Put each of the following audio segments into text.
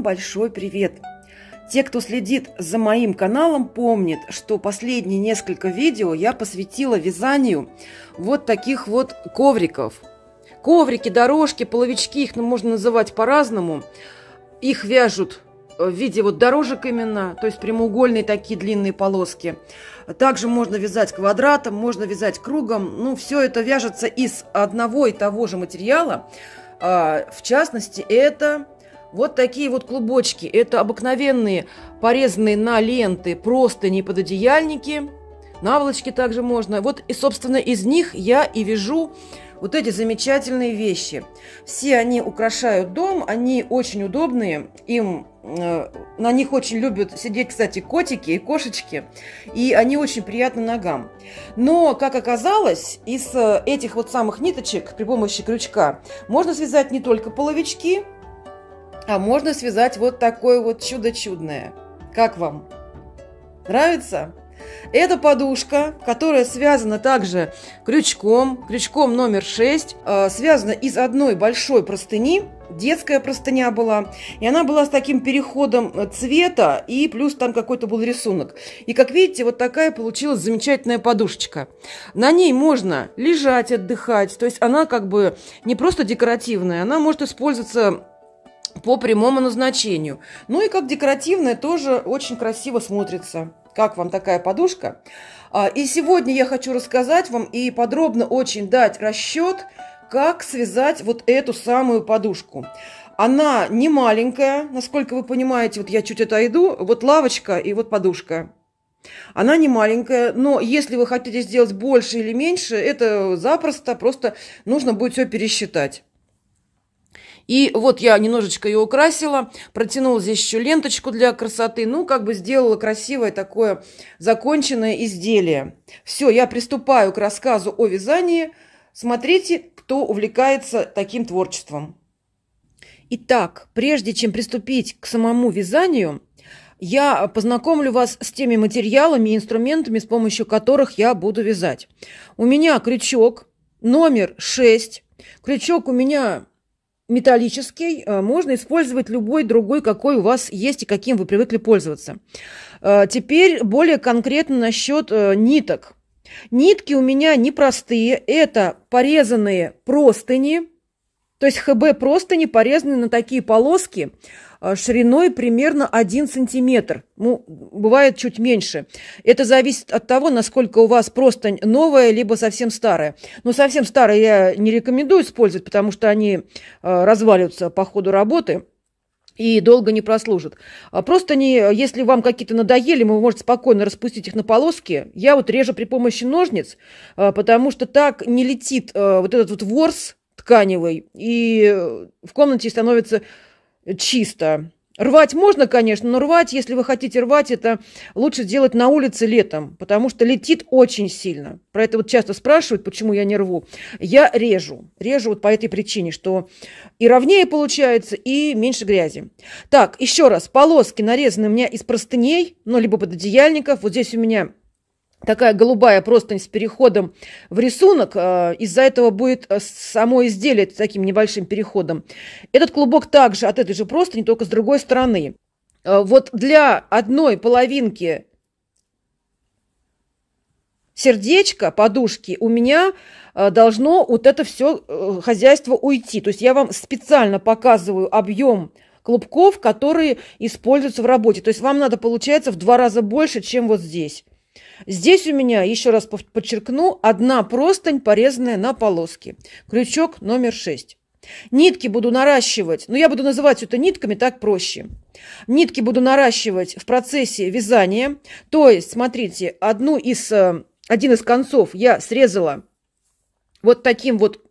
большой привет! Те, кто следит за моим каналом, помнят, что последние несколько видео я посвятила вязанию вот таких вот ковриков. Коврики, дорожки, половички, их можно называть по-разному. Их вяжут э, в виде вот дорожек именно, то есть прямоугольные такие длинные полоски. Также можно вязать квадратом, можно вязать кругом. Ну, все это вяжется из одного и того же материала. А, в частности, это вот такие вот клубочки. Это обыкновенные, порезанные на ленты просто не пододеяльники. Наволочки также можно. Вот и, собственно, из них я и вяжу вот эти замечательные вещи. Все они украшают дом, они очень удобные, им э, на них очень любят сидеть, кстати, котики и кошечки, и они очень приятны ногам. Но, как оказалось, из э, этих вот самых ниточек при помощи крючка можно связать не только половички, а можно связать вот такое вот чудо чудное. Как вам? Нравится? Это подушка, которая связана также крючком, крючком номер 6, а, связана из одной большой простыни, детская простыня была, и она была с таким переходом цвета, и плюс там какой-то был рисунок. И, как видите, вот такая получилась замечательная подушечка. На ней можно лежать, отдыхать, то есть она как бы не просто декоративная, она может использоваться по прямому назначению. Ну и как декоративная тоже очень красиво смотрится. Как вам такая подушка? А, и сегодня я хочу рассказать вам и подробно очень дать расчет, как связать вот эту самую подушку. Она не маленькая, насколько вы понимаете, вот я чуть отойду, вот лавочка и вот подушка. Она не маленькая, но если вы хотите сделать больше или меньше, это запросто, просто нужно будет все пересчитать. И вот я немножечко ее украсила, протянула здесь еще ленточку для красоты. Ну, как бы сделала красивое такое законченное изделие. Все, я приступаю к рассказу о вязании. Смотрите, кто увлекается таким творчеством. Итак, прежде чем приступить к самому вязанию, я познакомлю вас с теми материалами и инструментами, с помощью которых я буду вязать. У меня крючок номер 6. Крючок у меня металлический, э, можно использовать любой другой, какой у вас есть и каким вы привыкли пользоваться. Э, теперь более конкретно насчет э, ниток. Нитки у меня непростые, это порезанные простыни, то есть ХБ простыни порезаны на такие полоски, Э, шириной примерно 1 сантиметр. Ну, бывает чуть меньше. Это зависит от того, насколько у вас простынь новая, либо совсем старая. Но ну, совсем старые я не рекомендую использовать, потому что они э, разваливаются по ходу работы и долго не прослужат. А просто не, если вам какие-то надоели, вы можете спокойно распустить их на полоски. Я вот режу при помощи ножниц, э, потому что так не летит вот этот вот ворс тканевый, и в комнате становится чисто. Рвать можно, конечно, но рвать, если вы хотите рвать, это лучше сделать на улице летом, потому что летит очень сильно. Про это вот часто спрашивают, почему я не рву. Я режу. Режу вот по этой причине, что и ровнее получается, и меньше грязи. Так, еще раз. Полоски нарезаны у меня из простыней, ну, либо пододеяльников. Вот здесь у меня такая голубая простынь с переходом в рисунок. Э, из-за этого будет э, само изделие таким небольшим переходом. Этот клубок также от этой же простыни, только с другой стороны. Э, вот для одной половинки сердечко, подушки, у меня должно вот это все хозяйство уйти. То есть я вам специально показываю объем клубков, которые используются в работе. То есть вам надо, получается, в два раза больше, чем вот здесь. Здесь у меня, еще раз подчеркну, одна простынь, порезанная на полоски. Крючок номер 6. Нитки буду наращивать, но ну, я буду называть это нитками, так проще. Нитки буду наращивать в процессе вязания. То есть, смотрите, одну из, э, один из концов я срезала вот таким вот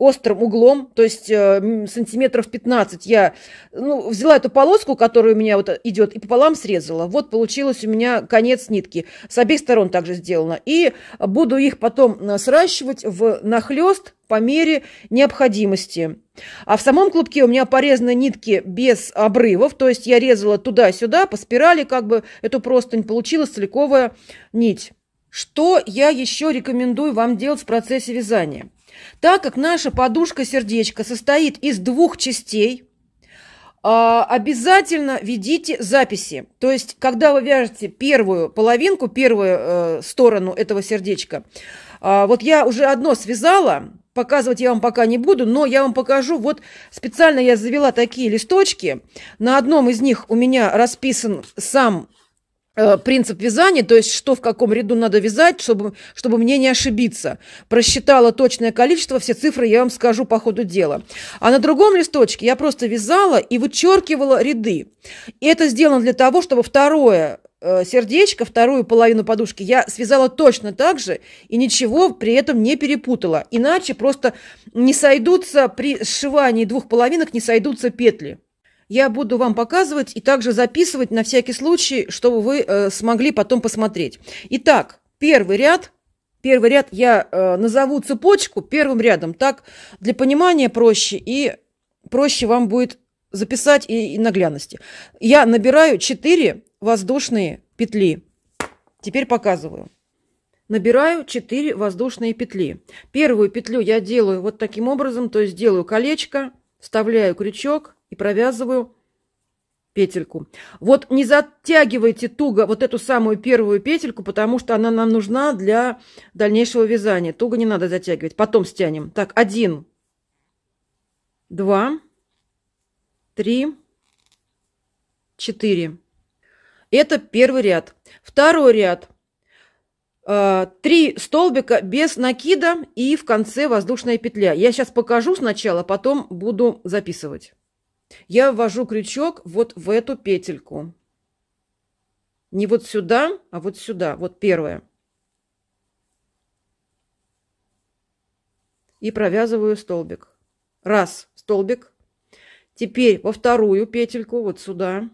острым углом, то есть э, сантиметров 15. Я ну, взяла эту полоску, которая у меня вот идет, и пополам срезала. Вот получилось у меня конец нитки. С обеих сторон также сделано. И буду их потом сращивать в нахлест по мере необходимости. А в самом клубке у меня порезаны нитки без обрывов, то есть я резала туда-сюда по спирали как бы эту простынь, получилась целиковая нить. Что я еще рекомендую вам делать в процессе вязания? Так как наша подушка-сердечко состоит из двух частей, а, обязательно ведите записи. То есть, когда вы вяжете первую половинку, первую э, сторону этого сердечка, а, вот я уже одно связала, показывать я вам пока не буду, но я вам покажу. Вот специально я завела такие листочки. На одном из них у меня расписан сам Э, принцип вязания, то есть что в каком ряду надо вязать, чтобы, чтобы мне не ошибиться. Просчитала точное количество, все цифры я вам скажу по ходу дела. А на другом листочке я просто вязала и вычеркивала ряды. И это сделано для того, чтобы второе э, сердечко, вторую половину подушки я связала точно так же и ничего при этом не перепутала. Иначе просто не сойдутся при сшивании двух половинок, не сойдутся петли я буду вам показывать и также записывать на всякий случай, чтобы вы э, смогли потом посмотреть. Итак, первый ряд. Первый ряд я э, назову цепочку первым рядом. Так для понимания проще и проще вам будет записать и, и наглядности. Я набираю 4 воздушные петли. Теперь показываю. Набираю 4 воздушные петли. Первую петлю я делаю вот таким образом, то есть делаю колечко, вставляю крючок, и провязываю петельку. Вот не затягивайте туго вот эту самую первую петельку, потому что она нам нужна для дальнейшего вязания. Туго не надо затягивать. Потом стянем. Так, один, два, три, четыре. Это первый ряд. Второй ряд. А, три столбика без накида и в конце воздушная петля. Я сейчас покажу сначала, потом буду записывать я ввожу крючок вот в эту петельку. Не вот сюда, а вот сюда. Вот первое. И провязываю столбик. Раз столбик. Теперь во вторую петельку вот сюда.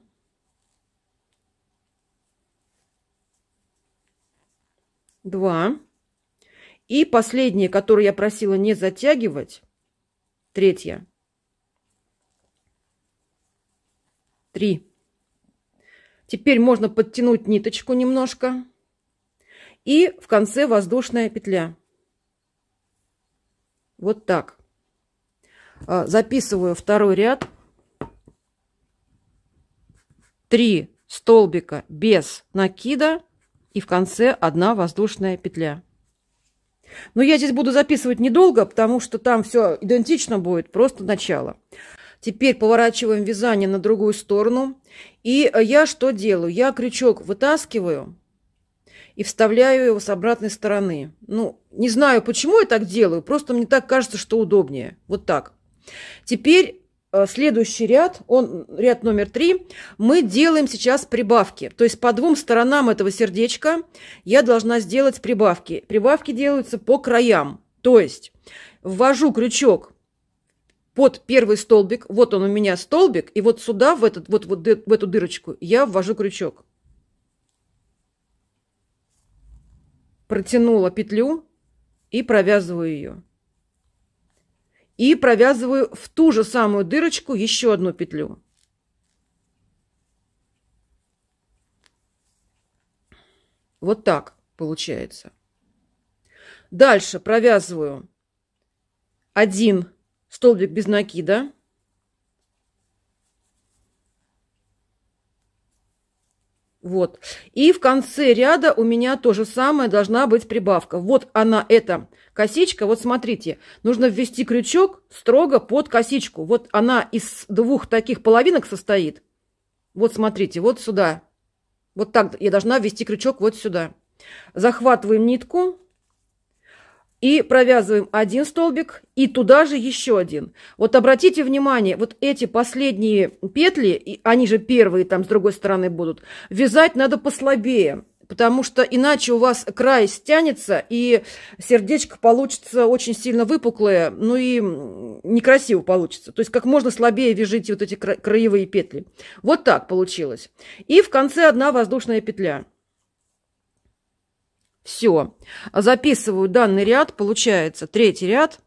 Два. И последнее, которое я просила не затягивать, третья – 3. Теперь можно подтянуть ниточку немножко. И в конце воздушная петля. Вот так. А, записываю второй ряд. 3 столбика без накида и в конце одна воздушная петля. Но я здесь буду записывать недолго, потому что там все идентично будет, просто начало. Теперь поворачиваем вязание на другую сторону. И э, я что делаю? Я крючок вытаскиваю и вставляю его с обратной стороны. Ну, не знаю, почему я так делаю, просто мне так кажется, что удобнее. Вот так. Теперь э, следующий ряд, он ряд номер три, мы делаем сейчас прибавки. То есть по двум сторонам этого сердечка я должна сделать прибавки. Прибавки делаются по краям. То есть ввожу крючок под первый столбик, вот он у меня столбик, и вот сюда, в, этот, вот, вот, в эту дырочку, я ввожу крючок. Протянула петлю и провязываю ее. И провязываю в ту же самую дырочку еще одну петлю. Вот так получается. Дальше провязываю один столбик без накида. Вот. И в конце ряда у меня то же самое должна быть прибавка. Вот она, эта косичка. Вот смотрите, нужно ввести крючок строго под косичку. Вот она из двух таких половинок состоит. Вот смотрите, вот сюда. Вот так я должна ввести крючок вот сюда. Захватываем нитку и провязываем один столбик и туда же еще один. Вот обратите внимание, вот эти последние петли, они же первые там с другой стороны будут, вязать надо послабее, потому что иначе у вас край стянется, и сердечко получится очень сильно выпуклое, ну и некрасиво получится. То есть как можно слабее вяжите вот эти краевые петли. Вот так получилось. И в конце одна воздушная петля – все. Записываю данный ряд, получается третий ряд.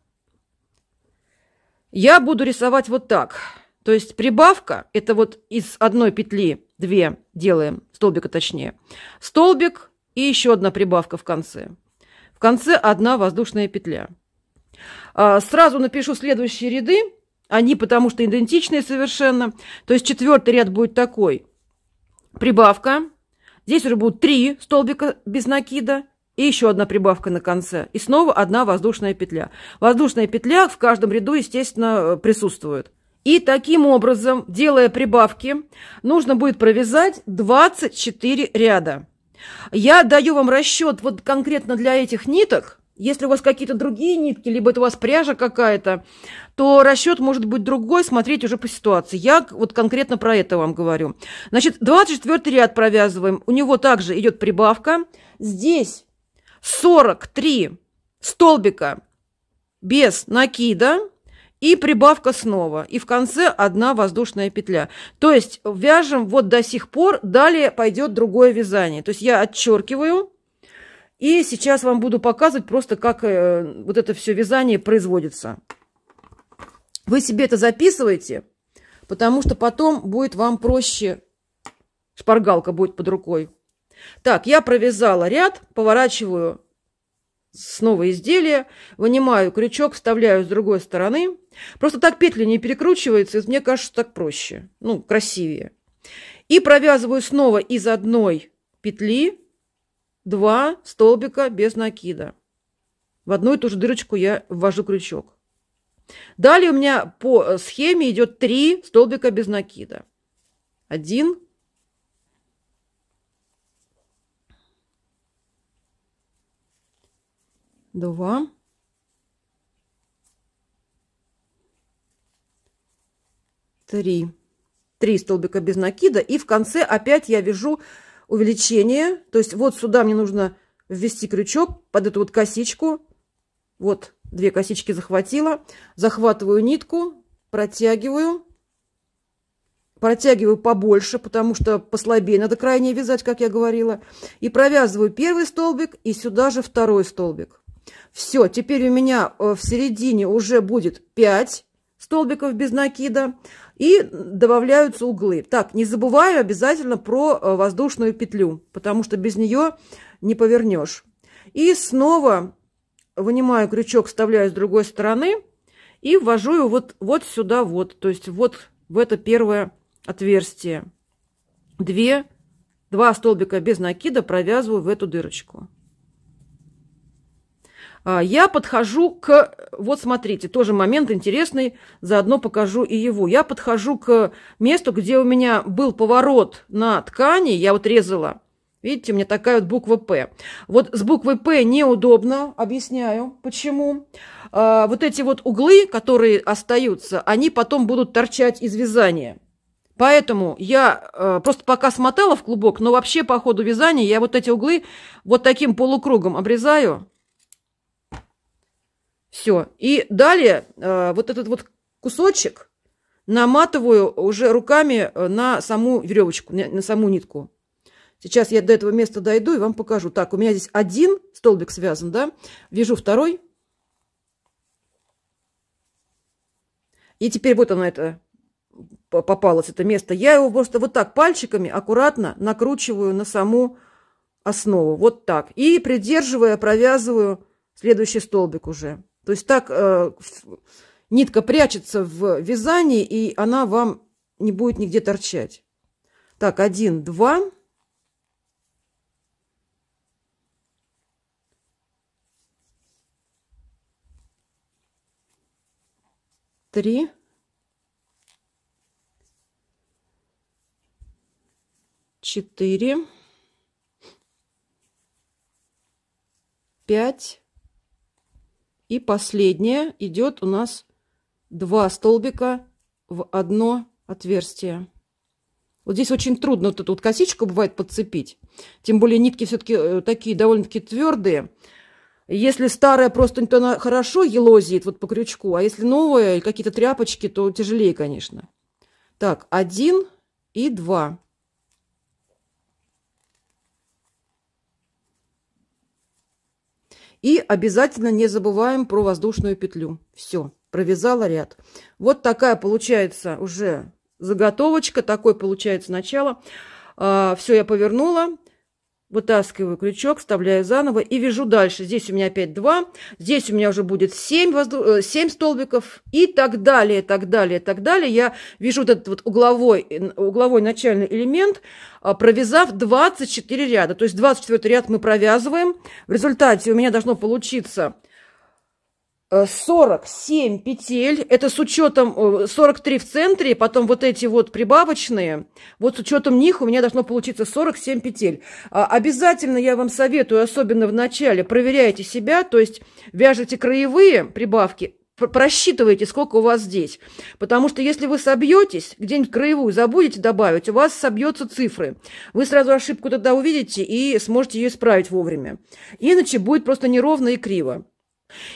Я буду рисовать вот так. То есть прибавка, это вот из одной петли две делаем, столбика точнее. Столбик и еще одна прибавка в конце. В конце одна воздушная петля. А, сразу напишу следующие ряды. Они потому что идентичные совершенно. То есть четвертый ряд будет такой. Прибавка. Здесь уже будут три столбика без накида и еще одна прибавка на конце. И снова одна воздушная петля. Воздушная петля в каждом ряду, естественно, присутствует. И таким образом, делая прибавки, нужно будет провязать 24 ряда. Я даю вам расчет вот конкретно для этих ниток. Если у вас какие-то другие нитки, либо это у вас пряжа какая-то, то расчет может быть другой, смотреть уже по ситуации. Я вот конкретно про это вам говорю. Значит, 24 ряд провязываем. У него также идет прибавка. Здесь 43 столбика без накида и прибавка снова. И в конце одна воздушная петля. То есть вяжем вот до сих пор, далее пойдет другое вязание. То есть я отчеркиваю. И сейчас вам буду показывать просто, как э, вот это все вязание производится. Вы себе это записываете, потому что потом будет вам проще, шпаргалка будет под рукой. Так, я провязала ряд, поворачиваю снова изделие, вынимаю крючок, вставляю с другой стороны. Просто так петли не перекручиваются, мне кажется, так проще, ну, красивее. И провязываю снова из одной петли два столбика без накида. В одну и ту же дырочку я ввожу крючок. Далее у меня по схеме идет три столбика без накида. Один, 2, 3. 3 столбика без накида. И в конце опять я вяжу увеличение. То есть вот сюда мне нужно ввести крючок под эту вот косичку. Вот две косички захватила. Захватываю нитку, протягиваю. Протягиваю побольше, потому что послабее надо крайне вязать, как я говорила. И провязываю первый столбик и сюда же второй столбик. Все, теперь у меня э, в середине уже будет 5 столбиков без накида и добавляются углы. Так, не забываю обязательно про э, воздушную петлю, потому что без нее не повернешь. И снова вынимаю крючок, вставляю с другой стороны и ввожу его вот, вот сюда вот, то есть вот в это первое отверстие. Две, два столбика без накида провязываю в эту дырочку. А, я подхожу к... Вот смотрите, тоже момент интересный, заодно покажу и его. Я подхожу к месту, где у меня был поворот на ткани, я вот резала. Видите, у меня такая вот буква «П». Вот с буквой «П» неудобно, объясняю, почему. А, вот эти вот углы, которые остаются, они потом будут торчать из вязания. Поэтому я э, просто пока смотала в клубок, но вообще по ходу вязания я вот эти углы вот таким полукругом обрезаю. Все. И далее э, вот этот вот кусочек наматываю уже руками э, на саму веревочку, на саму нитку. Сейчас я до этого места дойду и вам покажу. Так, у меня здесь один столбик связан, да? Вяжу второй. И теперь вот оно это попалось, это место. Я его просто вот так пальчиками аккуратно накручиваю на саму основу. Вот так. И придерживая, провязываю следующий столбик уже. То есть так э, нитка прячется в вязании, и она вам не будет нигде торчать. Так, один, два. Три. Четыре. Пять. И последнее идет у нас два столбика в одно отверстие. Вот здесь очень трудно вот эту вот косичку бывает подцепить. Тем более нитки все-таки э, такие довольно-таки твердые. Если старая просто то она хорошо елозит вот по крючку, а если новая, какие-то тряпочки, то тяжелее, конечно. Так, один и два. И обязательно не забываем про воздушную петлю. Все, провязала ряд. Вот такая получается уже заготовочка, такое получается начало. А, Все я повернула. Вытаскиваю крючок, вставляю заново и вяжу дальше. Здесь у меня опять 2, здесь у меня уже будет 7, возду... 7 э, столбиков и так далее, так далее, так далее. Я вяжу вот этот вот угловой, угловой начальный элемент, а, провязав 24 ряда. То есть 24 ряд мы провязываем. В результате у меня должно получиться 47 э, петель, это с учетом 43 э, в центре, потом вот эти вот прибавочные, вот с учетом них у меня должно получиться 47 петель. А, обязательно я вам советую, особенно в начале, проверяйте себя, то есть вяжите краевые прибавки, просчитывайте, сколько у вас здесь. Потому что если вы собьетесь, где-нибудь краевую забудете добавить, у вас собьются цифры. Вы сразу ошибку тогда увидите и сможете ее исправить вовремя. Иначе будет просто неровно и криво.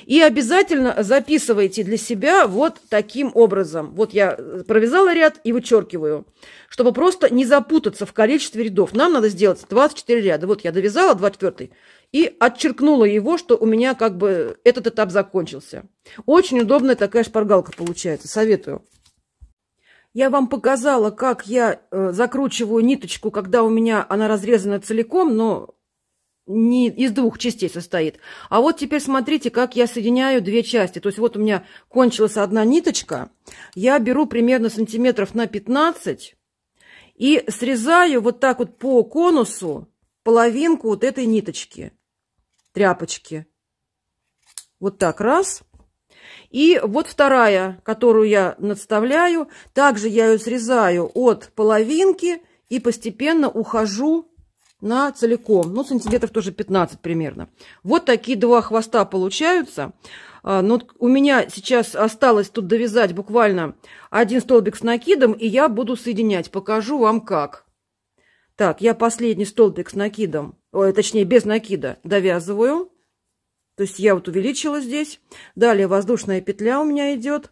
И обязательно записывайте для себя вот таким образом. Вот я провязала ряд и вычеркиваю, чтобы просто не запутаться в количестве рядов. Нам надо сделать 24 ряда. Вот я довязала 24 и отчеркнула его, что у меня как бы этот этап закончился. Очень удобная такая шпаргалка получается, советую. Я вам показала, как я э, закручиваю ниточку, когда у меня она разрезана целиком, но не из двух частей состоит. А вот теперь смотрите, как я соединяю две части. То есть вот у меня кончилась одна ниточка. Я беру примерно сантиметров на 15 и срезаю вот так вот по конусу половинку вот этой ниточки, тряпочки. Вот так раз. И вот вторая, которую я надставляю. Также я ее срезаю от половинки и постепенно ухожу на целиком, ну, сантиметров тоже 15 примерно. Вот такие два хвоста получаются. А, Но ну, у меня сейчас осталось тут довязать буквально один столбик с накидом, и я буду соединять. Покажу вам как. Так, я последний столбик с накидом, ой, точнее, без накида довязываю. То есть я вот увеличила здесь. Далее воздушная петля у меня идет.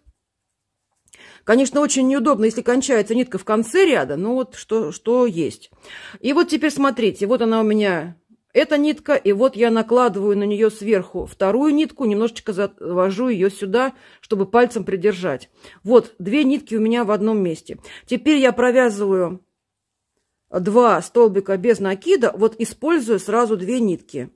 Конечно, очень неудобно, если кончается нитка в конце ряда, но вот что, что есть. И вот теперь смотрите, вот она у меня, эта нитка, и вот я накладываю на нее сверху вторую нитку, немножечко завожу ее сюда, чтобы пальцем придержать. Вот, две нитки у меня в одном месте. Теперь я провязываю два столбика без накида, вот использую сразу две нитки.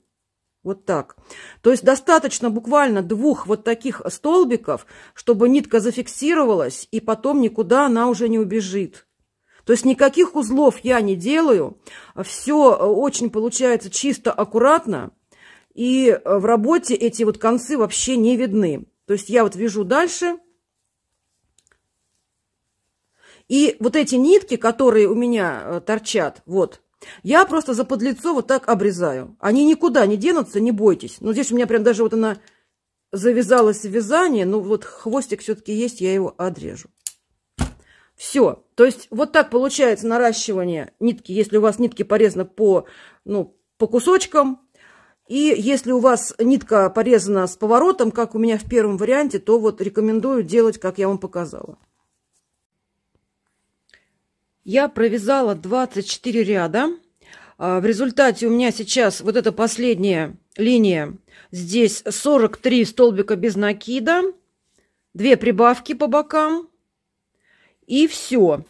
Вот так. То есть достаточно буквально двух вот таких столбиков, чтобы нитка зафиксировалась, и потом никуда она уже не убежит. То есть никаких узлов я не делаю. Все э, очень получается чисто, аккуратно. И э, в работе эти вот концы вообще не видны. То есть я вот вяжу дальше. И вот эти нитки, которые у меня э, торчат, вот – я просто за подлецо вот так обрезаю. Они никуда не денутся, не бойтесь. Но ну, здесь у меня прям даже вот она завязалась в вязание. Ну вот хвостик все-таки есть, я его отрежу. Все. То есть вот так получается наращивание нитки, если у вас нитки порезаны по, ну, по кусочкам. И если у вас нитка порезана с поворотом, как у меня в первом варианте, то вот рекомендую делать, как я вам показала. Я провязала 24 ряда. А, в результате у меня сейчас вот эта последняя линия. Здесь 43 столбика без накида, две прибавки по бокам и все.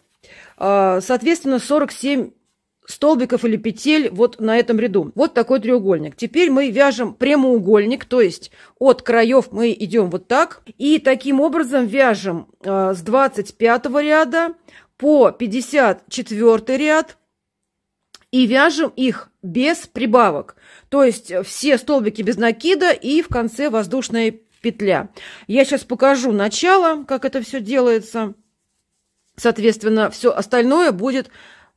А, соответственно, 47 столбиков или петель вот на этом ряду. Вот такой треугольник. Теперь мы вяжем прямоугольник, то есть от краев мы идем вот так. И таким образом вяжем а, с 25 ряда по 54 ряд и вяжем их без прибавок. То есть все столбики без накида и в конце воздушная петля. Я сейчас покажу начало, как это все делается. Соответственно, все остальное будет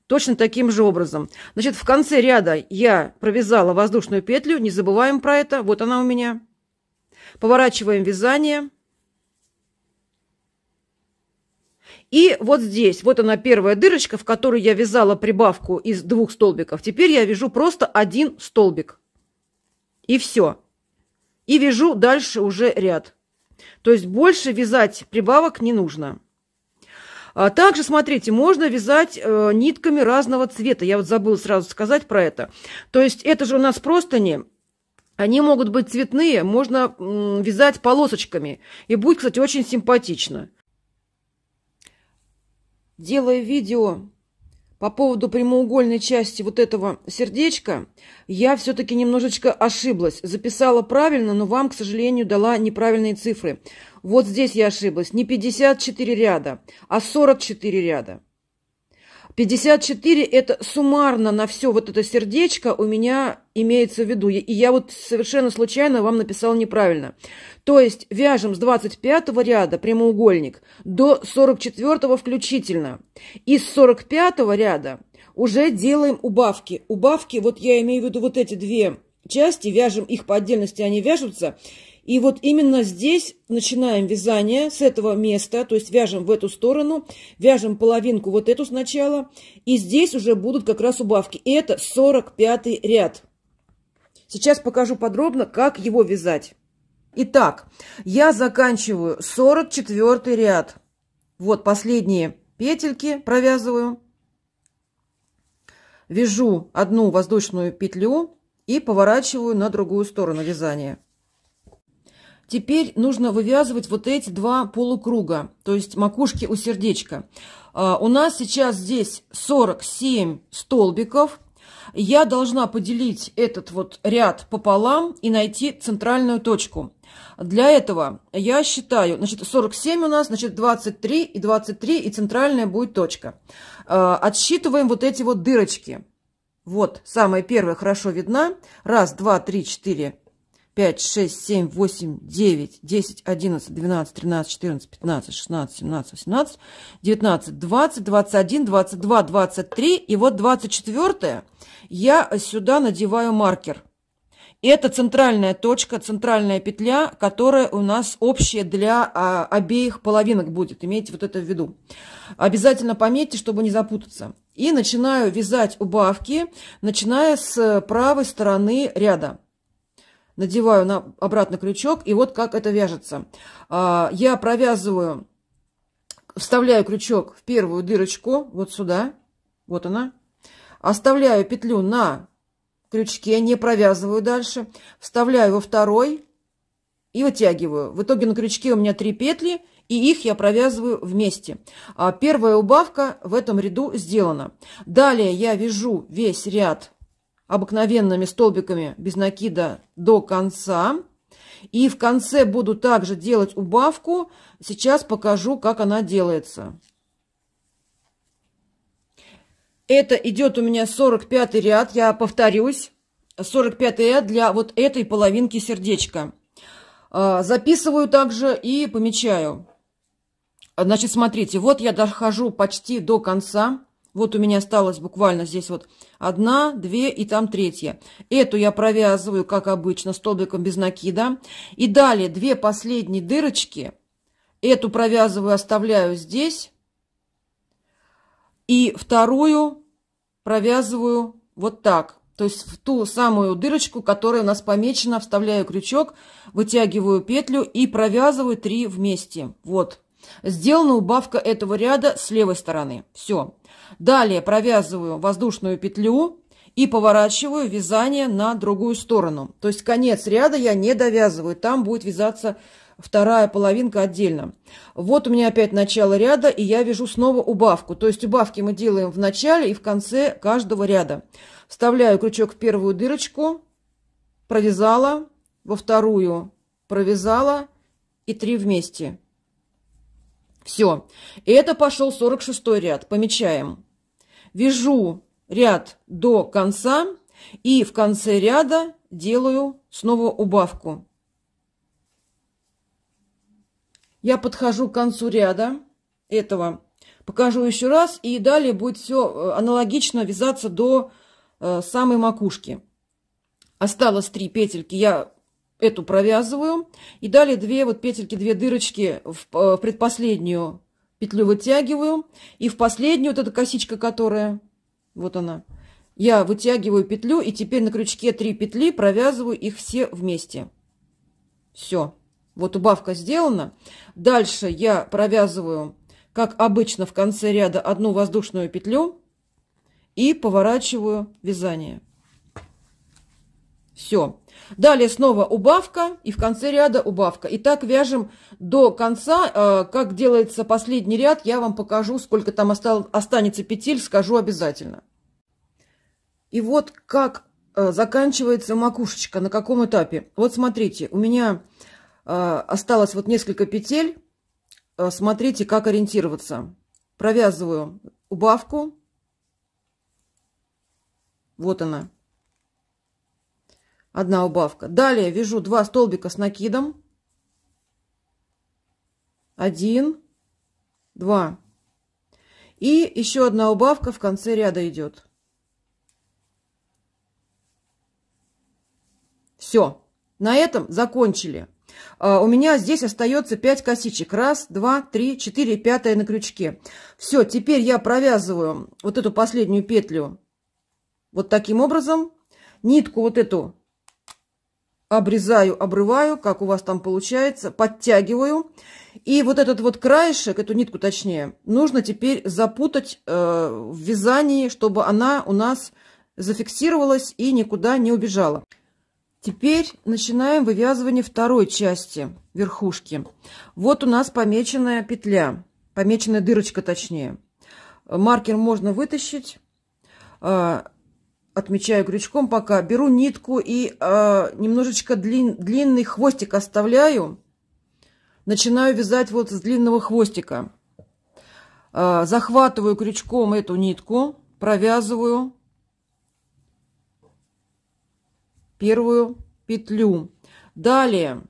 точно таким же образом. Значит, в конце ряда я провязала воздушную петлю, не забываем про это, вот она у меня. Поворачиваем вязание. И вот здесь, вот она первая дырочка, в которую я вязала прибавку из двух столбиков. Теперь я вяжу просто один столбик. И все. И вяжу дальше уже ряд. То есть больше вязать прибавок не нужно. А также, смотрите, можно вязать э, нитками разного цвета. Я вот забыла сразу сказать про это. То есть это же у нас просто не... Они могут быть цветные, можно вязать полосочками. И будет, кстати, очень симпатично делая видео по поводу прямоугольной части вот этого сердечка, я все-таки немножечко ошиблась. Записала правильно, но вам, к сожалению, дала неправильные цифры. Вот здесь я ошиблась. Не 54 ряда, а 44 ряда. 54 это суммарно на все вот это сердечко у меня имеется в виду. И я вот совершенно случайно вам написала неправильно. То есть вяжем с 25 ряда прямоугольник до 44 включительно. Из 45 ряда уже делаем убавки. Убавки, вот я имею в виду вот эти две части, вяжем их по отдельности, они вяжутся. И вот именно здесь начинаем вязание с этого места, то есть вяжем в эту сторону, вяжем половинку вот эту сначала, и здесь уже будут как раз убавки. Это 45 ряд. Сейчас покажу подробно, как его вязать. Итак, я заканчиваю 44 ряд. Вот последние петельки провязываю. Вяжу одну воздушную петлю и поворачиваю на другую сторону вязания. Теперь нужно вывязывать вот эти два полукруга, то есть макушки у сердечка. А, у нас сейчас здесь 47 столбиков. Я должна поделить этот вот ряд пополам и найти центральную точку. Для этого я считаю, значит, 47 у нас, значит, 23 и 23, и центральная будет точка. А, отсчитываем вот эти вот дырочки. Вот, самая первая хорошо видна. Раз, два, три, четыре, 5, 6, 7, 8, 9, 10, 11, 12, 13, 14, 15, 16, 17, 18, 19, 20, 21, 22, 23. И вот 24 я сюда надеваю маркер. и Это центральная точка, центральная петля, которая у нас общая для а, обеих половинок будет. Имейте вот это в виду. Обязательно пометьте, чтобы не запутаться. И начинаю вязать убавки, начиная с правой стороны ряда надеваю на обратно крючок, и вот как это вяжется. А, я провязываю, вставляю крючок в первую дырочку, вот сюда, вот она, оставляю петлю на крючке, не провязываю дальше, вставляю во второй и вытягиваю. В итоге на крючке у меня три петли, и их я провязываю вместе. А, первая убавка в этом ряду сделана. Далее я вяжу весь ряд обыкновенными столбиками без накида до конца. И в конце буду также делать убавку. Сейчас покажу, как она делается. Это идет у меня 45 ряд, я повторюсь. 45 ряд для вот этой половинки сердечка. А, записываю также и помечаю. Значит, смотрите, вот я дохожу почти до конца. Вот у меня осталось буквально здесь вот одна, две и там третья. Эту я провязываю, как обычно, столбиком без накида. И далее две последние дырочки. Эту провязываю, оставляю здесь. И вторую провязываю вот так. То есть в ту самую дырочку, которая у нас помечена, вставляю крючок, вытягиваю петлю и провязываю три вместе. Вот. Сделана убавка этого ряда с левой стороны. Все. Далее провязываю воздушную петлю и поворачиваю вязание на другую сторону. То есть конец ряда я не довязываю, там будет вязаться вторая половинка отдельно. Вот у меня опять начало ряда, и я вяжу снова убавку. То есть убавки мы делаем в начале и в конце каждого ряда. Вставляю крючок в первую дырочку, провязала, во вторую провязала и три вместе. Все. И это пошел 46 ряд. Помечаем вяжу ряд до конца и в конце ряда делаю снова убавку. Я подхожу к концу ряда этого, покажу еще раз, и далее будет все э, аналогично вязаться до э, самой макушки. Осталось три петельки, я эту провязываю, и далее две вот петельки, две дырочки в э, предпоследнюю петлю вытягиваю, и в последнюю вот эта косичка, которая, вот она, я вытягиваю петлю, и теперь на крючке три петли провязываю их все вместе. Все, вот убавка сделана. Дальше я провязываю, как обычно, в конце ряда одну воздушную петлю и поворачиваю вязание. Все. Далее снова убавка и в конце ряда убавка. И так вяжем до конца. Э, как делается последний ряд, я вам покажу, сколько там останется петель, скажу обязательно. И вот как э, заканчивается макушечка, на каком этапе. Вот смотрите, у меня э, осталось вот несколько петель. Смотрите, как ориентироваться. Провязываю убавку. Вот она. Одна убавка. Далее вяжу два столбика с накидом. Один, два. И еще одна убавка в конце ряда идет. Все. На этом закончили. А, у меня здесь остается 5 косичек. Раз, два, три, четыре, пятая на крючке. Все, теперь я провязываю вот эту последнюю петлю вот таким образом. Нитку вот эту обрезаю, обрываю, как у вас там получается, подтягиваю. И вот этот вот краешек, эту нитку точнее, нужно теперь запутать э, в вязании, чтобы она у нас зафиксировалась и никуда не убежала. Теперь начинаем вывязывание второй части верхушки. Вот у нас помеченная петля, помеченная дырочка точнее. Маркер можно вытащить. Э, отмечаю крючком пока, беру нитку и э, немножечко длин, длинный хвостик оставляю. Начинаю вязать вот с длинного хвостика. Э, захватываю крючком эту нитку, провязываю первую петлю. Далее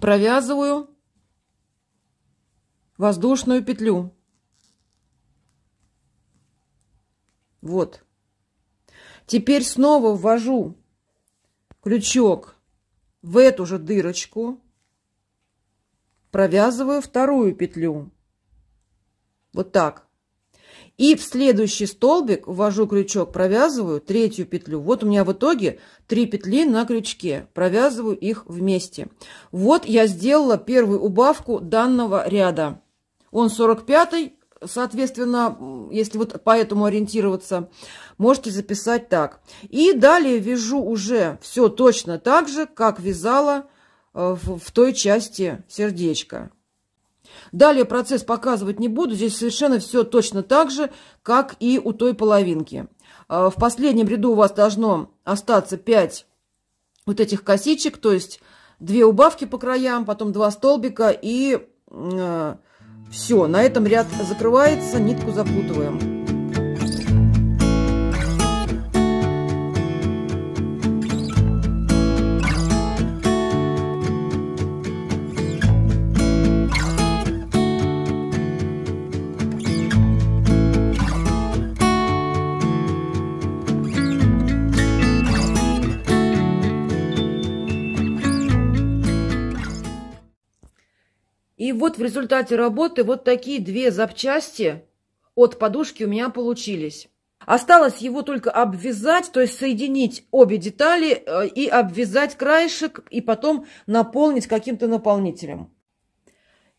провязываю воздушную петлю. Вот. Теперь снова ввожу крючок в эту же дырочку, провязываю вторую петлю. Вот так. И в следующий столбик ввожу крючок, провязываю третью петлю. Вот у меня в итоге три петли на крючке. Провязываю их вместе. Вот я сделала первую убавку данного ряда. Он 45 Соответственно, если вот по этому ориентироваться, можете записать так. И далее вяжу уже все точно так же, как вязала э, в, в той части сердечка. Далее процесс показывать не буду. Здесь совершенно все точно так же, как и у той половинки. Э, в последнем ряду у вас должно остаться 5 вот этих косичек, то есть 2 убавки по краям, потом 2 столбика и э, все, на этом ряд закрывается, нитку запутываем. И вот в результате работы вот такие две запчасти от подушки у меня получились. Осталось его только обвязать, то есть соединить обе детали э, и обвязать краешек, и потом наполнить каким-то наполнителем.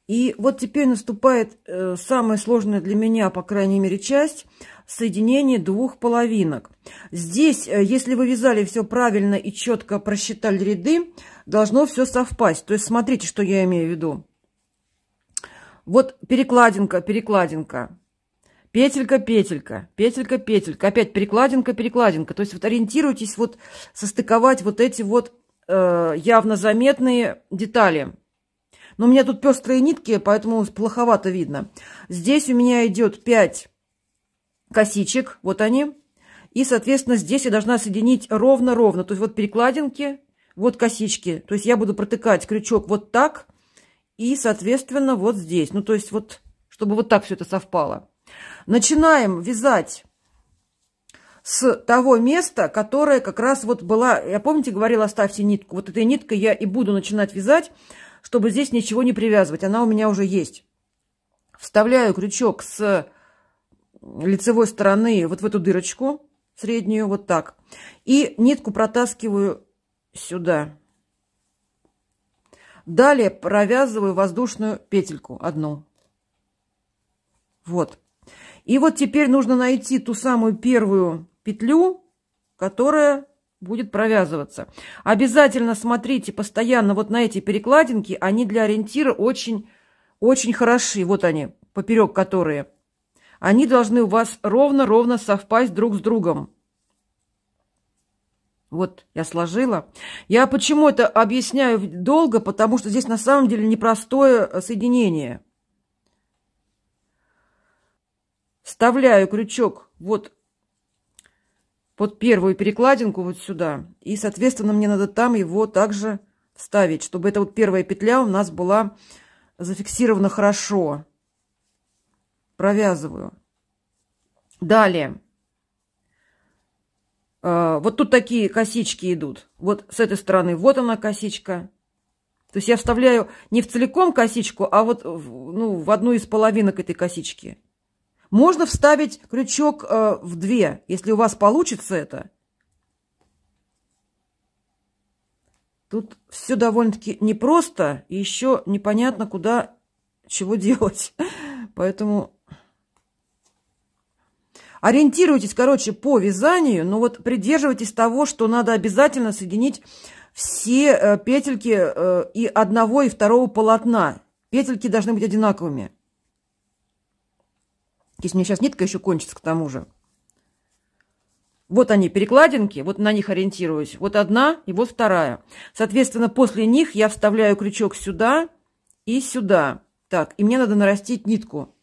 И вот теперь наступает э, самая сложная для меня, по крайней мере, часть – соединение двух половинок. Здесь, э, если вы вязали все правильно и четко просчитали ряды, должно все совпасть. То есть смотрите, что я имею в виду. Вот перекладинка, перекладинка, петелька, петелька, петелька, петелька, опять перекладинка, перекладинка. То есть вот ориентируйтесь вот состыковать вот эти вот э, явно заметные детали. Но у меня тут пестрые нитки, поэтому плоховато видно. Здесь у меня идет 5 косичек, вот они. И, соответственно, здесь я должна соединить ровно-ровно. То есть вот перекладинки, вот косички. То есть я буду протыкать крючок вот так – и, соответственно, вот здесь. Ну, то есть вот, чтобы вот так все это совпало. Начинаем вязать с того места, которое как раз вот была... Я, помните, говорила, оставьте нитку. Вот этой ниткой я и буду начинать вязать, чтобы здесь ничего не привязывать. Она у меня уже есть. Вставляю крючок с лицевой стороны вот в эту дырочку среднюю, вот так. И нитку протаскиваю сюда. Далее провязываю воздушную петельку одну. Вот. И вот теперь нужно найти ту самую первую петлю, которая будет провязываться. Обязательно смотрите постоянно вот на эти перекладинки. Они для ориентира очень, очень хороши. Вот они, поперек которые. Они должны у вас ровно-ровно совпасть друг с другом. Вот я сложила. Я почему это объясняю долго, потому что здесь на самом деле непростое э, соединение. Вставляю крючок вот под первую перекладинку вот сюда. И, соответственно, мне надо там его также вставить, чтобы эта вот первая петля у нас была зафиксирована хорошо. Провязываю. Далее. Э, вот тут такие косички идут. Вот с этой стороны вот она косичка. То есть я вставляю не в целиком косичку, а вот ну, в одну из половинок этой косички. Можно вставить крючок э, в две, если у вас получится это. Тут все довольно-таки непросто и еще непонятно, куда чего делать. Поэтому Ориентируйтесь, короче, по вязанию, но вот придерживайтесь того, что надо обязательно соединить все э, петельки э, и одного, и второго полотна. Петельки должны быть одинаковыми. Если у меня сейчас нитка еще кончится к тому же. Вот они, перекладинки, вот на них ориентируюсь. Вот одна и вот вторая. Соответственно, после них я вставляю крючок сюда и сюда. Так, и мне надо нарастить нитку.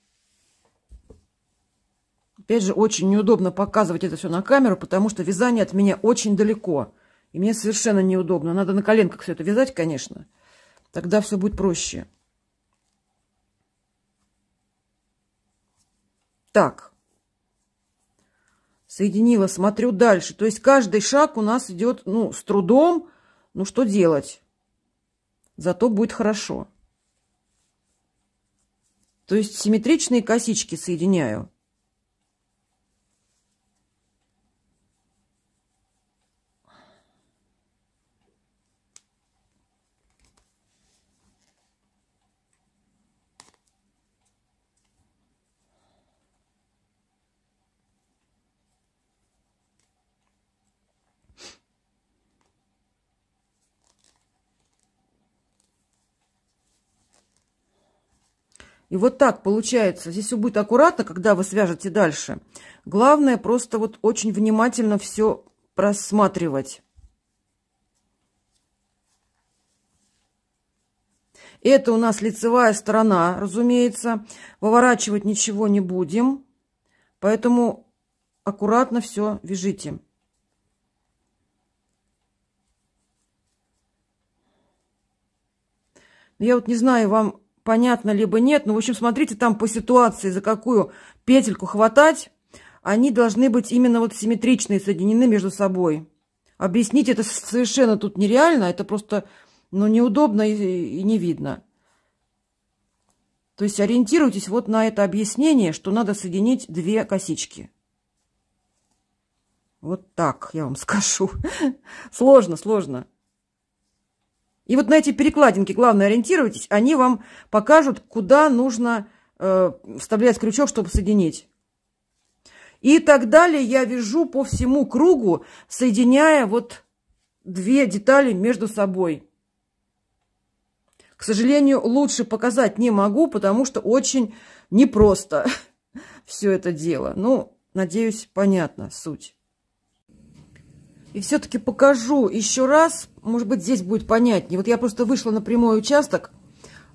Опять же, очень неудобно показывать это все на камеру, потому что вязание от меня очень далеко. И мне совершенно неудобно. Надо на коленках все это вязать, конечно. Тогда все будет проще. Так. Соединила, смотрю дальше. То есть каждый шаг у нас идет, ну, с трудом. Ну, что делать? Зато будет хорошо. То есть симметричные косички соединяю. И вот так получается. Здесь все будет аккуратно, когда вы свяжете дальше. Главное просто вот очень внимательно все просматривать. Это у нас лицевая сторона, разумеется. Выворачивать ничего не будем. Поэтому аккуратно все вяжите. Я вот не знаю, вам понятно, либо нет. но ну, в общем, смотрите там по ситуации, за какую петельку хватать. Они должны быть именно вот симметричные, соединены между собой. Объяснить это совершенно тут нереально. Это просто, ну, неудобно и, и не видно. То есть ориентируйтесь вот на это объяснение, что надо соединить две косички. Вот так я вам скажу. сложно, сложно. И вот на эти перекладинки, главное, ориентируйтесь, они вам покажут, куда нужно э, вставлять крючок, чтобы соединить. И так далее я вяжу по всему кругу, соединяя вот две детали между собой. К сожалению, лучше показать не могу, потому что очень непросто все это дело. Ну, надеюсь, понятна суть. И все-таки покажу еще раз. Может быть, здесь будет понятнее. Вот я просто вышла на прямой участок.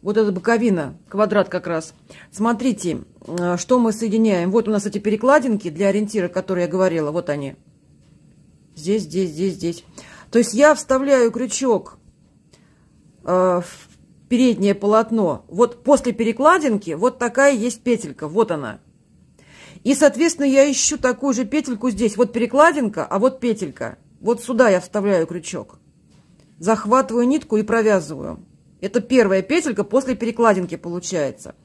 Вот эта боковина, квадрат как раз. Смотрите, э, что мы соединяем. Вот у нас эти перекладинки для ориентира, о которых я говорила. Вот они. Здесь, здесь, здесь, здесь. То есть я вставляю крючок э, в переднее полотно. Вот после перекладинки вот такая есть петелька. Вот она. И, соответственно, я ищу такую же петельку здесь. Вот перекладинка, а вот петелька. Вот сюда я вставляю крючок. Захватываю нитку и провязываю. Это первая петелька после перекладинки получается.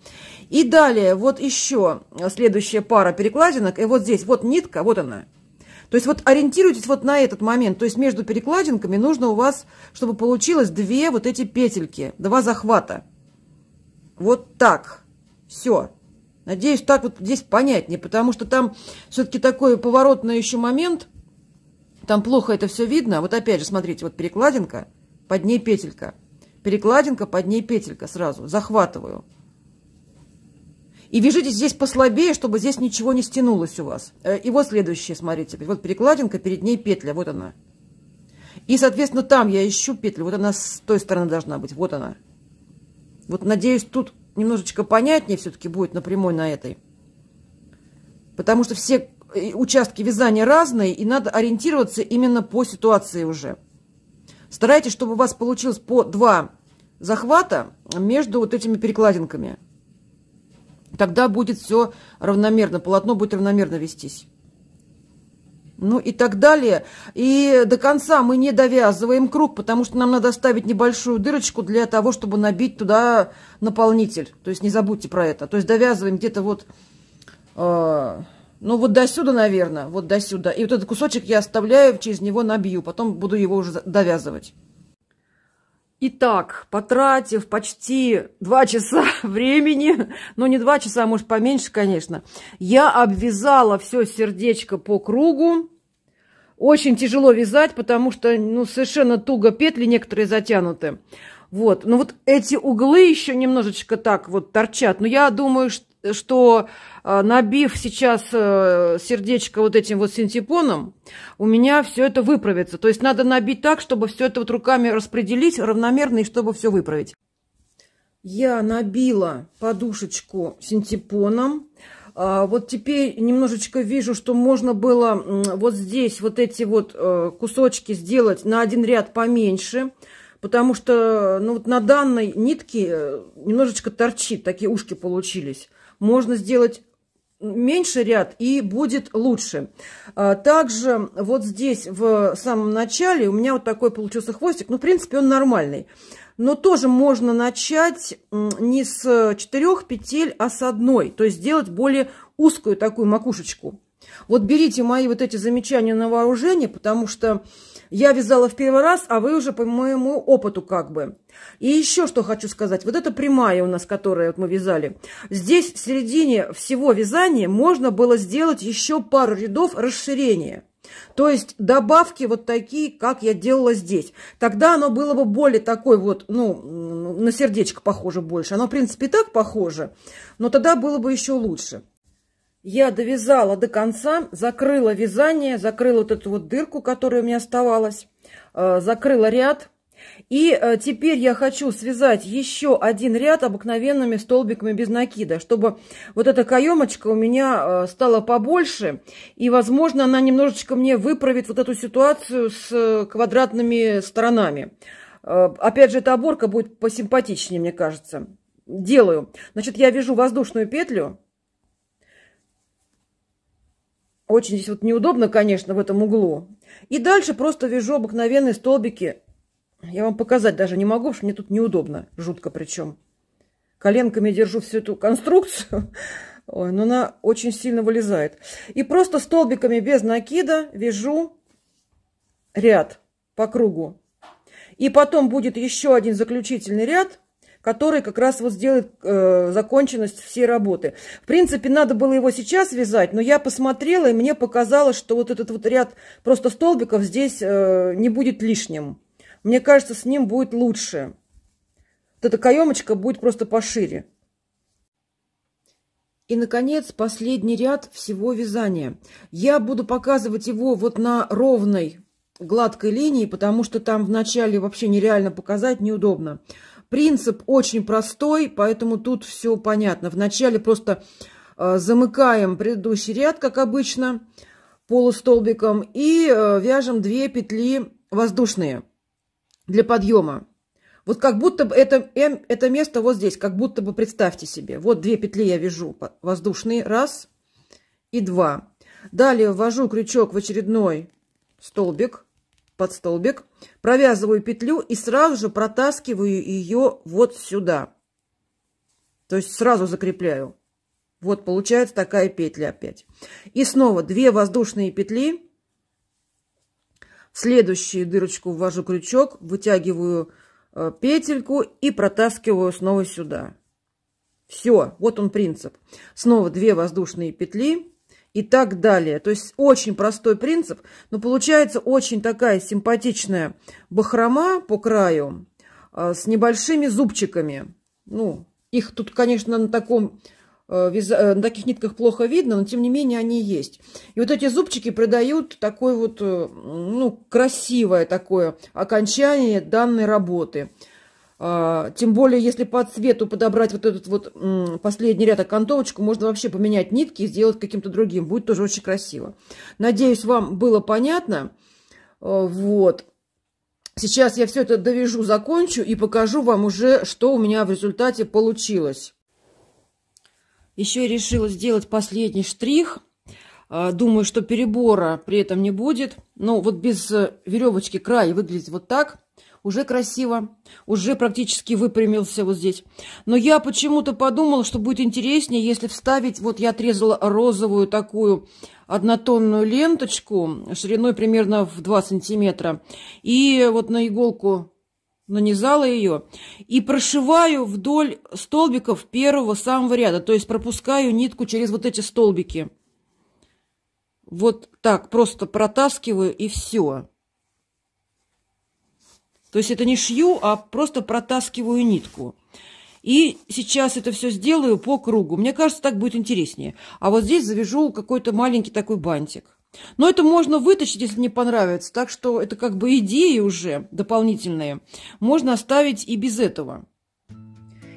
И далее вот еще следующая пара перекладинок. И вот здесь вот нитка, вот она. То есть вот ориентируйтесь вот на этот момент. То есть между перекладинками нужно у вас, чтобы получилось две вот эти петельки, два захвата. Вот так. Все. Надеюсь, так вот здесь понятнее, потому что там все-таки такой поворотный еще момент – там плохо это все видно. Вот опять же, смотрите, вот перекладинка, под ней петелька. Перекладинка, под ней петелька сразу. Захватываю. И вяжите здесь послабее, чтобы здесь ничего не стянулось у вас. Э, и вот следующее, смотрите. Вот перекладинка, перед ней петля. Вот она. И, соответственно, там я ищу петлю. Вот она с той стороны должна быть. Вот она. Вот, надеюсь, тут немножечко понятнее все-таки будет напрямую на этой. Потому что все Э, участки вязания разные, и надо ориентироваться именно по ситуации уже. Старайтесь, чтобы у вас получилось по два захвата между вот этими перекладинками. Тогда будет все равномерно, полотно будет равномерно вестись. Ну и так далее. И до конца мы не довязываем круг, потому что нам надо оставить небольшую дырочку для того, чтобы набить туда наполнитель. То есть не забудьте про это. То есть довязываем где-то вот э, ну, вот до сюда, наверное, вот до сюда. И вот этот кусочек я оставляю, через него набью. Потом буду его уже довязывать. Итак, потратив почти два часа времени, ну не два часа, а может поменьше, конечно, я обвязала все сердечко по кругу. Очень тяжело вязать, потому что ну, совершенно туго петли некоторые затянуты. Вот, ну вот эти углы еще немножечко так вот торчат. Но я думаю, что что э, набив сейчас э, сердечко вот этим вот синтепоном, у меня все это выправится. То есть надо набить так, чтобы все это вот руками распределить равномерно и чтобы все выправить. Я набила подушечку синтепоном. А, вот теперь немножечко вижу, что можно было вот здесь вот эти вот э, кусочки сделать на один ряд поменьше, потому что ну, вот на данной нитке немножечко торчит, такие ушки получились можно сделать меньше ряд и будет лучше. А, также вот здесь в самом начале у меня вот такой получился хвостик. Ну, в принципе, он нормальный. Но тоже можно начать не с 4 петель, а с одной. То есть сделать более узкую такую макушечку. Вот берите мои вот эти замечания на вооружение, потому что я вязала в первый раз, а вы уже по моему опыту как бы. И еще что хочу сказать. Вот эта прямая у нас, которая вот мы вязали. Здесь в середине всего вязания можно было сделать еще пару рядов расширения. То есть добавки вот такие, как я делала здесь. Тогда оно было бы более такой вот, ну, на сердечко похоже больше. Оно, в принципе, и так похоже, но тогда было бы еще лучше. Я довязала до конца, закрыла вязание, закрыла вот эту вот дырку, которая у меня оставалась, э, закрыла ряд. И э, теперь я хочу связать еще один ряд обыкновенными столбиками без накида, чтобы вот эта каемочка у меня э, стала побольше, и, возможно, она немножечко мне выправит вот эту ситуацию с квадратными сторонами. Опять же, эта оборка будет посимпатичнее, мне кажется. Делаю. Значит, я вяжу воздушную петлю, очень здесь вот неудобно, конечно, в этом углу. И дальше просто вяжу обыкновенные столбики. Я вам показать даже не могу, что мне тут неудобно. Жутко причем. Коленками держу всю эту конструкцию. Ой, но ну она очень сильно вылезает. И просто столбиками без накида вяжу ряд по кругу. И потом будет еще один заключительный ряд – который как раз вот сделает э, законченность всей работы. В принципе, надо было его сейчас вязать, но я посмотрела, и мне показалось, что вот этот вот ряд просто столбиков здесь э, не будет лишним. Мне кажется, с ним будет лучше. Вот эта каемочка будет просто пошире. И, наконец, последний ряд всего вязания. Я буду показывать его вот на ровной гладкой линии, потому что там вначале вообще нереально показать, неудобно. Принцип очень простой, поэтому тут все понятно. Вначале просто э, замыкаем предыдущий ряд, как обычно, полустолбиком, и э, вяжем две петли воздушные для подъема. Вот как будто бы это, эм, это место вот здесь, как будто бы представьте себе. Вот две петли я вяжу воздушные, раз и два. Далее ввожу крючок в очередной столбик под столбик, провязываю петлю и сразу же протаскиваю ее вот сюда. То есть сразу закрепляю. Вот получается такая петля опять. И снова 2 воздушные петли. В следующую дырочку ввожу крючок, вытягиваю э, петельку и протаскиваю снова сюда. Все, вот он принцип. Снова 2 воздушные петли и так далее. То есть очень простой принцип, но получается очень такая симпатичная бахрома по краю а, с небольшими зубчиками. Ну, их тут, конечно, на таком э, э, на таких нитках плохо видно, но тем не менее они есть. И вот эти зубчики придают такое вот, э, ну, красивое такое окончание данной работы – а, тем более, если по цвету подобрать вот этот вот последний ряд а окантовочку, можно вообще поменять нитки и сделать каким-то другим. Будет тоже очень красиво. Надеюсь, вам было понятно. А, вот. Сейчас я все это довяжу, закончу и покажу вам уже, что у меня в результате получилось. Еще решила сделать последний штрих. Думаю, что перебора при этом не будет. Но вот без э, веревочки край выглядит вот так уже красиво, уже практически выпрямился вот здесь. Но я почему-то подумала, что будет интереснее, если вставить, вот я отрезала розовую такую однотонную ленточку шириной примерно в 2 сантиметра, и вот на иголку нанизала ее, и прошиваю вдоль столбиков первого самого ряда, то есть пропускаю нитку через вот эти столбики. Вот так просто протаскиваю и все. То есть это не шью, а просто протаскиваю нитку. И сейчас это все сделаю по кругу. Мне кажется, так будет интереснее. А вот здесь завяжу какой-то маленький такой бантик. Но это можно вытащить, если не понравится. Так что это как бы идеи уже дополнительные. Можно оставить и без этого.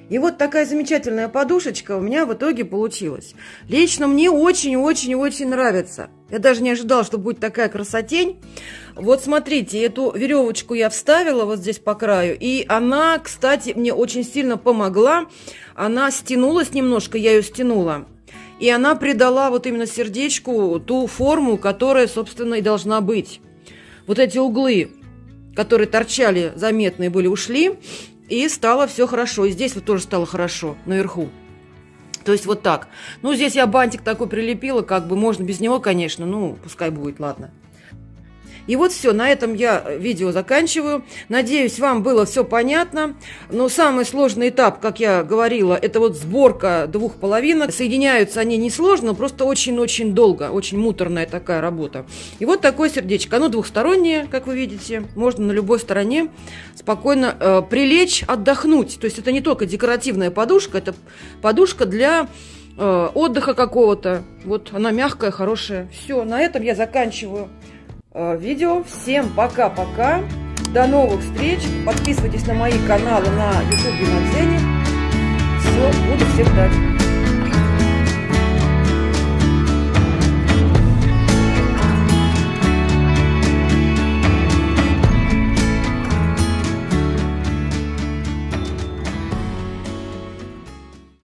И вот такая замечательная подушечка у меня в итоге получилась. Лично мне очень-очень-очень нравится. Я даже не ожидала, что будет такая красотень. Вот смотрите, эту веревочку я вставила вот здесь по краю. И она, кстати, мне очень сильно помогла. Она стянулась немножко, я ее стянула. И она придала вот именно сердечку ту форму, которая, собственно, и должна быть. Вот эти углы, которые торчали, заметные были, ушли. И стало все хорошо. И здесь вот тоже стало хорошо, наверху. То есть вот так. Ну, здесь я бантик такой прилепила, как бы можно без него, конечно. Ну, пускай будет, ладно. И вот все, на этом я э, видео заканчиваю. Надеюсь, вам было все понятно. Но самый сложный этап, как я говорила, это вот сборка двух половинок. Соединяются они несложно, просто очень-очень долго, очень муторная такая работа. И вот такое сердечко. Оно двухстороннее, как вы видите. Можно на любой стороне спокойно э, прилечь, отдохнуть. То есть это не только декоративная подушка, это подушка для э, отдыха какого-то. Вот она мягкая, хорошая. Все, на этом я заканчиваю. Э, видео. Всем пока-пока. До новых встреч. Подписывайтесь на мои каналы на YouTube и на Дзене. Все, буду всех ждать.